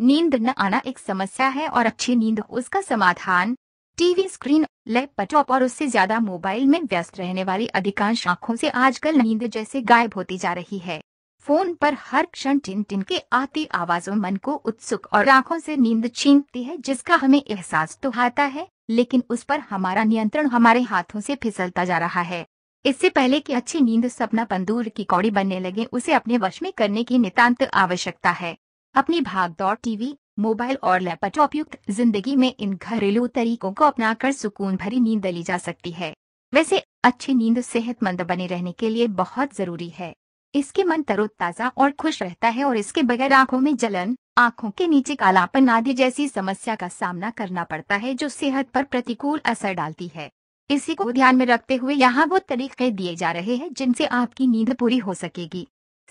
नींद न आना एक समस्या है और अच्छी नींद उसका समाधान टीवी स्क्रीन लैपटॉप और उससे ज्यादा मोबाइल में व्यस्त रहने वाली अधिकांश आंखों से आजकल नींद जैसे गायब होती जा रही है फोन पर हर क्षण टिन टिन के आती आवाजों मन को उत्सुक और आंखों से नींद छीनती है जिसका हमें एहसास तो आता है लेकिन उस पर हमारा नियंत्रण हमारे हाथों से फिसलता जा रहा है इससे पहले कि अच्छी नींद सपना पंदूर की कौड़ी बनने लगे उसे अपने वश में करने की नितांत आवश्यकता है अपनी भागदौड़ टीवी मोबाइल और लैपटॉप युक्त जिंदगी में इन घरेलू तरीकों को अपनाकर सुकून भरी नींद ली जा सकती है वैसे अच्छी नींद सेहतमंद बने रहने के लिए बहुत जरूरी है इसके मन तरोताजा और खुश रहता है और इसके बगैर आंखों में जलन आंखों के नीचे कालापन आदि जैसी समस्या का सामना करना पड़ता है जो सेहत पर प्रतिकूल असर डालती है इसी को ध्यान में रखते हुए यहाँ वो तरीके दिए जा रहे हैं जिनसे आपकी नींद पूरी हो सकेगी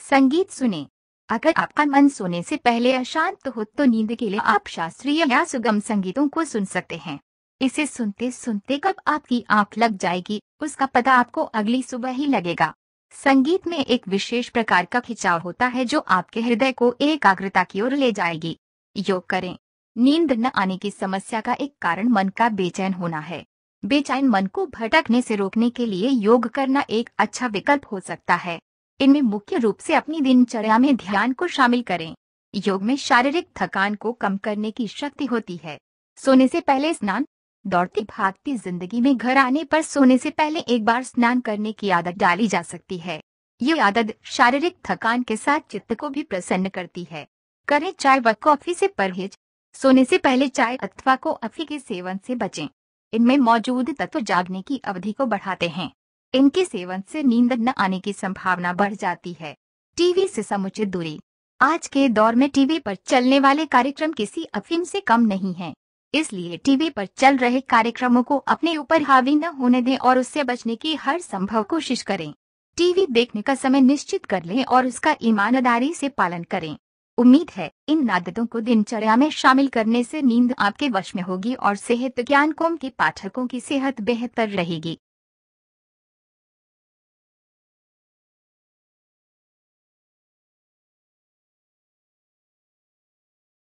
संगीत सुने अगर आपका मन सोने से पहले अशांत हो तो नींद के लिए आप शास्त्रीय या सुगम संगीतों को सुन सकते हैं इसे सुनते सुनते कब आपकी आंख लग जाएगी उसका पता आपको अगली सुबह ही लगेगा संगीत में एक विशेष प्रकार का खिंचाव होता है जो आपके हृदय को एकाग्रता की ओर ले जाएगी योग करें नींद न आने की समस्या का एक कारण मन का बेचैन होना है बेचैन मन को भटकने से रोकने के लिए योग करना एक अच्छा विकल्प हो सकता है इनमें मुख्य रूप से अपनी दिनचर्या में ध्यान को शामिल करें योग में शारीरिक थकान को कम करने की शक्ति होती है सोने से पहले स्नान दौड़ती भागती जिंदगी में घर आने पर सोने से पहले एक बार स्नान करने की आदत डाली जा सकती है ये आदत शारीरिक थकान के साथ चित्त को भी प्रसन्न करती है करें चाय व कॉफी से परहेज सोने से पहले चाय अथवा कॉफी के सेवन से बचें इनमें मौजूद तत्व जागने की अवधि को बढ़ाते हैं इनके सेवन से नींद न आने की संभावना बढ़ जाती है टीवी से समुचित दूरी आज के दौर में टीवी पर चलने वाले कार्यक्रम किसी अफीम से कम नहीं है इसलिए टीवी पर चल रहे कार्यक्रमों को अपने ऊपर हावी न होने दें और उससे बचने की हर संभव कोशिश करें टीवी देखने का समय निश्चित कर लें और उसका ईमानदारी से पालन करें उम्मीद है इन आदतों को दिनचर्या में शामिल करने से नींद आपके वश में होगी और सेहत ज्ञान कोम के पाठकों की सेहत बेहतर रहेगी